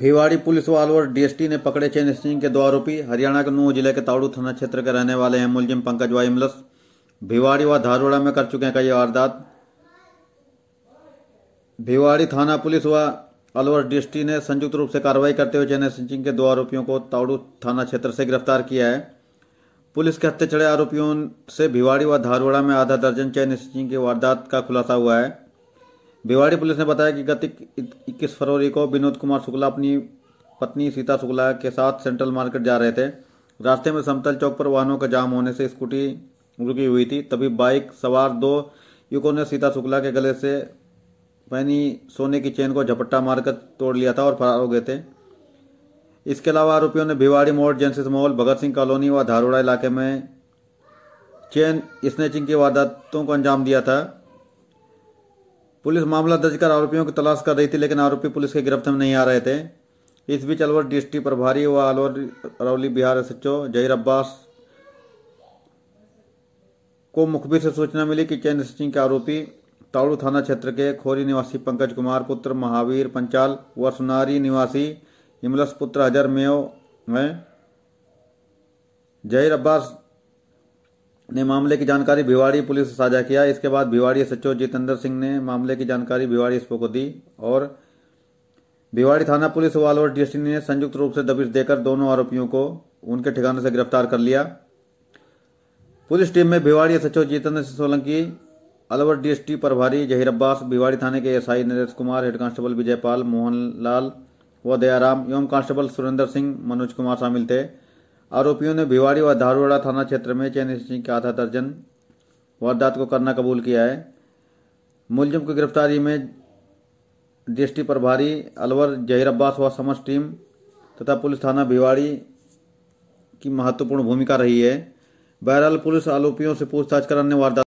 Bhiwadi police वाल और DST ने पकड़े चैन सिंह के दो आरोपी हरियाणा के नूह जिले के ताड़ू थाना क्षेत्र के रहने वाले हैं मुलजिम पंकज वाई इमलस भिवाड़ी व धारवाड़ा में कर चुके हैं कई वारदात भिवाड़ी थाना पुलिस व अलवर डीएसटी ने संयुक्त रूप से कार्रवाई करते हुए चैन सिंह के दो आरोपियों को ताड़ू थाना क्षेत्र से गिरफ्तार किया है पुलिस के हत्या चढ़े आरोपियों से भिवाड़ी व धारवाड़ा में आधा दर्जन चैन सिंह की वारदात का खुलासा हुआ है भिवाड़ी पुलिस ने बताया कि गत इक्कीस फरवरी को विनोद कुमार शुक्ला अपनी पत्नी सीता शुक्ला के साथ सेंट्रल मार्केट जा रहे थे रास्ते में समतल चौक पर वाहनों का जाम होने से स्कूटी रुकी हुई थी तभी बाइक सवार दो युवकों ने सीता शुक्ला के गले से पहनी सोने की चेन को झपट्टा मारकर तोड़ लिया था और फरार हो गए थे इसके अलावा आरोपियों ने भिवाड़ी मोड़ Genesis mall Bhagat Singh colony व धारोड़ा इलाके में चेन स्नेचिंग की वारदातों को अंजाम दिया था पुलिस मामला दर्ज कर आरोपियों की तलाश कर रही थी लेकिन आरोपी पुलिस के गिरफ्त में नहीं आ रहे थे इस बीच अलवर डीएसटी प्रभारी व अलवर अरौली बिहार एस एच जहीर अब्बास को मुखबिर से सूचना मिली कि चैन सिंह के आरोपी ताड़ू थाना क्षेत्र के खोरी निवासी पंकज कुमार पुत्र महावीर पंचाल व सुनारी निवासी इमलस पुत्र हजर मेव में जहीर अब्बास ने मामले की जानकारी भिवाड़ी पुलिस से साझा किया इसके बाद भिवाड़ी एसएचओ जितेंद्र सिंह ने मामले की जानकारी भिवाड़ी एसपो को दी और भिवाड़ी थाना पुलिस वाल और डीएसटी ने संयुक्त रूप से दबिश देकर दोनों आरोपियों को उनके ठिकाने से गिरफ्तार कर लिया पुलिस टीम में भिवाड़ी एसएचओ जितेंद्र सिंह सोलंकी अलवर डीएसटी प्रभारी जहीर अब्बास भिवाड़ी थाने के SI Naresh Kumar head constable Vijaypal Mohanlal व दयाराम एवं कांस्टेबल सुरेंद्र सिंह मनोज कुमार शामिल थे आरोपियों ने भिवाड़ी व धारवाड़ा थाना क्षेत्र में चैन सिंह के आधा दर्जन वारदात को करना कबूल किया है मुलजिम की गिरफ्तारी में डीएसटी प्रभारी अलवर जहीर अब्बास व समस्त टीम तथा पुलिस थाना भिवाड़ी की महत्वपूर्ण भूमिका रही है बहरहाल पुलिस आरोपियों से पूछताछ कर अन्य वारदात